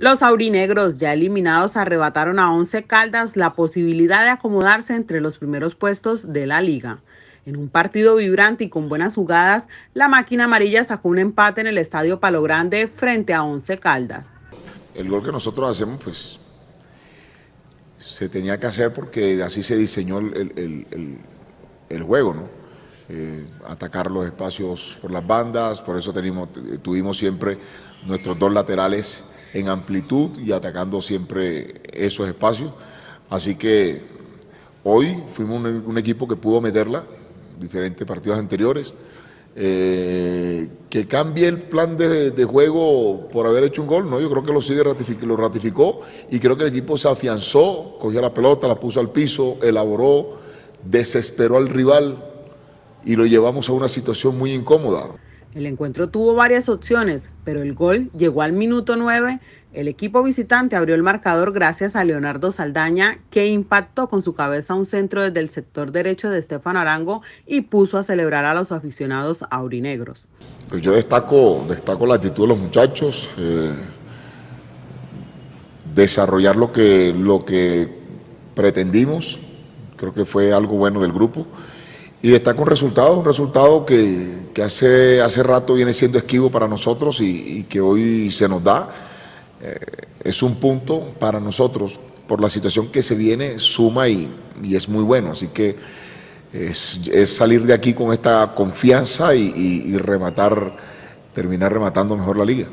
Los aurinegros ya eliminados arrebataron a Once Caldas la posibilidad de acomodarse entre los primeros puestos de la liga. En un partido vibrante y con buenas jugadas, la máquina amarilla sacó un empate en el Estadio Palo Grande frente a Once Caldas. El gol que nosotros hacemos, pues, se tenía que hacer porque así se diseñó el, juego, ¿no? Eh, atacar los espacios por las bandas, por eso tuvimos siempre nuestros dos laterales en amplitud y atacando siempre esos espacios. Así que hoy fuimos un, equipo que pudo meterla, diferentes partidos anteriores. Eh, que cambie el plan de, juego por haber hecho un gol, no, yo creo que lo sigue lo ratificó y creo que el equipo se afianzó, cogió la pelota, la puso al piso, elaboró, desesperó al rival y lo llevamos a una situación muy incómoda. El encuentro tuvo varias opciones, pero el gol llegó al minuto 9. El equipo visitante abrió el marcador gracias a Leonardo Saldaña, que impactó con su cabeza un centro desde el sector derecho de Estefan Arango y puso a celebrar a los aficionados aurinegros. Pues yo destaco, destaco la actitud de los muchachos, eh, desarrollar lo que, lo que pretendimos, creo que fue algo bueno del grupo y está con resultados, un resultado que, hace, hace rato viene siendo esquivo para nosotros y, que hoy se nos da. Eh, es un punto para nosotros por la situación que se viene, suma y, es muy bueno. Así que es, salir de aquí con esta confianza y, y rematar, terminar rematando mejor la liga.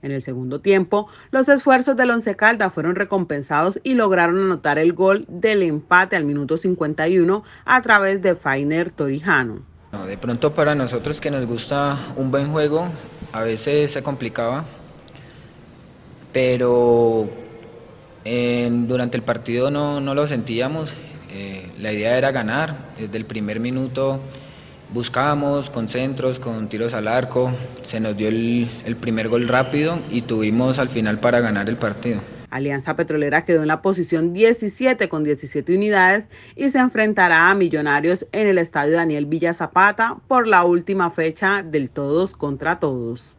En el segundo tiempo, los esfuerzos del Once Caldas fueron recompensados y lograron anotar el gol del empate al minuto 51 a través de Fainer Torijano. de pronto para nosotros que nos gusta un buen juego, a veces se complicaba, pero durante el partido no, lo sentíamos. Eh, la idea era ganar desde el primer minuto. Buscamos con centros, con tiros al arco, se nos dio el, el primer gol rápido y tuvimos al final para ganar el partido. Alianza Petrolera quedó en la posición 17 con 17 unidades y se enfrentará a Millonarios en el estadio Daniel Villa Zapata por la última fecha del todos contra todos.